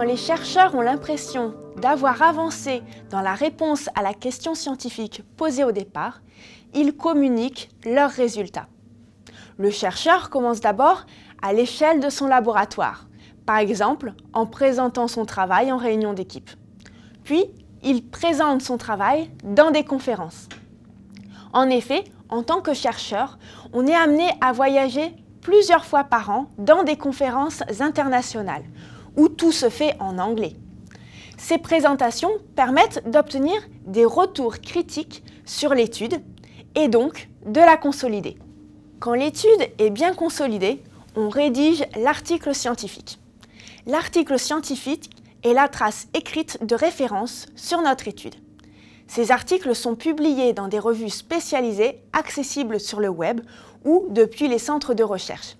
quand les chercheurs ont l'impression d'avoir avancé dans la réponse à la question scientifique posée au départ, ils communiquent leurs résultats. Le chercheur commence d'abord à l'échelle de son laboratoire, par exemple en présentant son travail en réunion d'équipe. Puis, il présente son travail dans des conférences. En effet, en tant que chercheur, on est amené à voyager plusieurs fois par an dans des conférences internationales où tout se fait en anglais. Ces présentations permettent d'obtenir des retours critiques sur l'étude et donc de la consolider. Quand l'étude est bien consolidée, on rédige l'article scientifique. L'article scientifique est la trace écrite de référence sur notre étude. Ces articles sont publiés dans des revues spécialisées accessibles sur le web ou depuis les centres de recherche.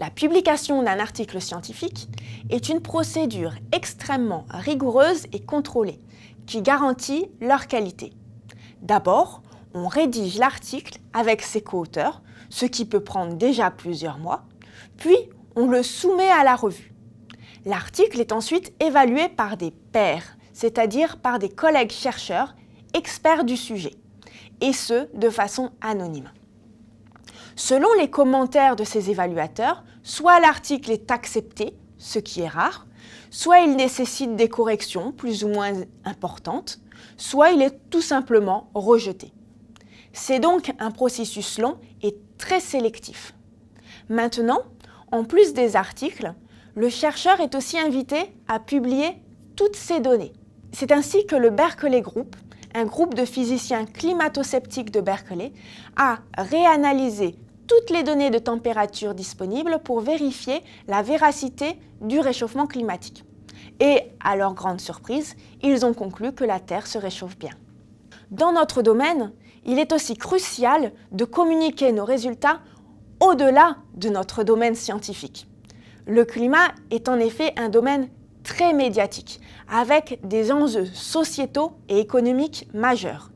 La publication d'un article scientifique est une procédure extrêmement rigoureuse et contrôlée qui garantit leur qualité. D'abord, on rédige l'article avec ses co-auteurs, ce qui peut prendre déjà plusieurs mois, puis on le soumet à la revue. L'article est ensuite évalué par des pairs, c'est-à-dire par des collègues chercheurs experts du sujet, et ce, de façon anonyme. Selon les commentaires de ces évaluateurs, soit l'article est accepté, ce qui est rare, soit il nécessite des corrections plus ou moins importantes, soit il est tout simplement rejeté. C'est donc un processus long et très sélectif. Maintenant, en plus des articles, le chercheur est aussi invité à publier toutes ses données. C'est ainsi que le Berkeley Group un groupe de physiciens climato-sceptiques de Berkeley a réanalysé toutes les données de température disponibles pour vérifier la véracité du réchauffement climatique. Et à leur grande surprise, ils ont conclu que la Terre se réchauffe bien. Dans notre domaine, il est aussi crucial de communiquer nos résultats au-delà de notre domaine scientifique. Le climat est en effet un domaine très médiatique, avec des enjeux sociétaux et économiques majeurs.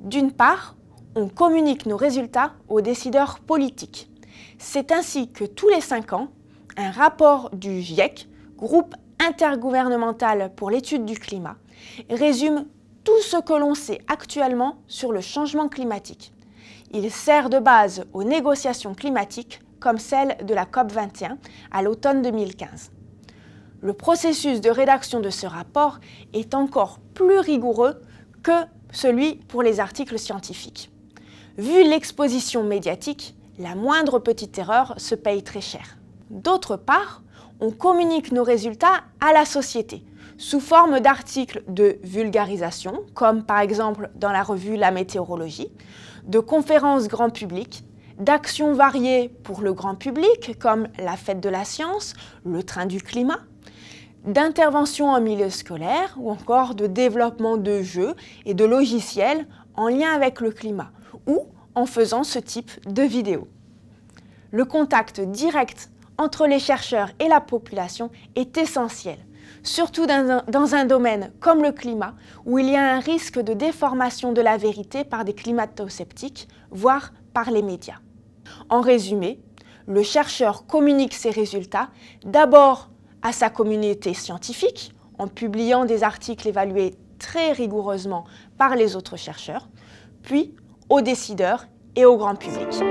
D'une part, on communique nos résultats aux décideurs politiques. C'est ainsi que tous les cinq ans, un rapport du GIEC, groupe intergouvernemental pour l'étude du climat, résume tout ce que l'on sait actuellement sur le changement climatique. Il sert de base aux négociations climatiques comme celle de la COP21 à l'automne 2015 le processus de rédaction de ce rapport est encore plus rigoureux que celui pour les articles scientifiques. Vu l'exposition médiatique, la moindre petite erreur se paye très cher. D'autre part, on communique nos résultats à la société, sous forme d'articles de vulgarisation, comme par exemple dans la revue La Météorologie, de conférences grand public, d'actions variées pour le grand public, comme la fête de la science, le train du climat, d'intervention en milieu scolaire ou encore de développement de jeux et de logiciels en lien avec le climat ou en faisant ce type de vidéos. Le contact direct entre les chercheurs et la population est essentiel, surtout dans un, dans un, domaine comme le climat, où il y a un risque de déformation de la vérité par des climato-sceptiques, voire par les médias. En résumé, le chercheur communique ses résultats d'abord à sa communauté scientifique en publiant des articles évalués très rigoureusement par les autres chercheurs, puis aux décideurs et au grand public.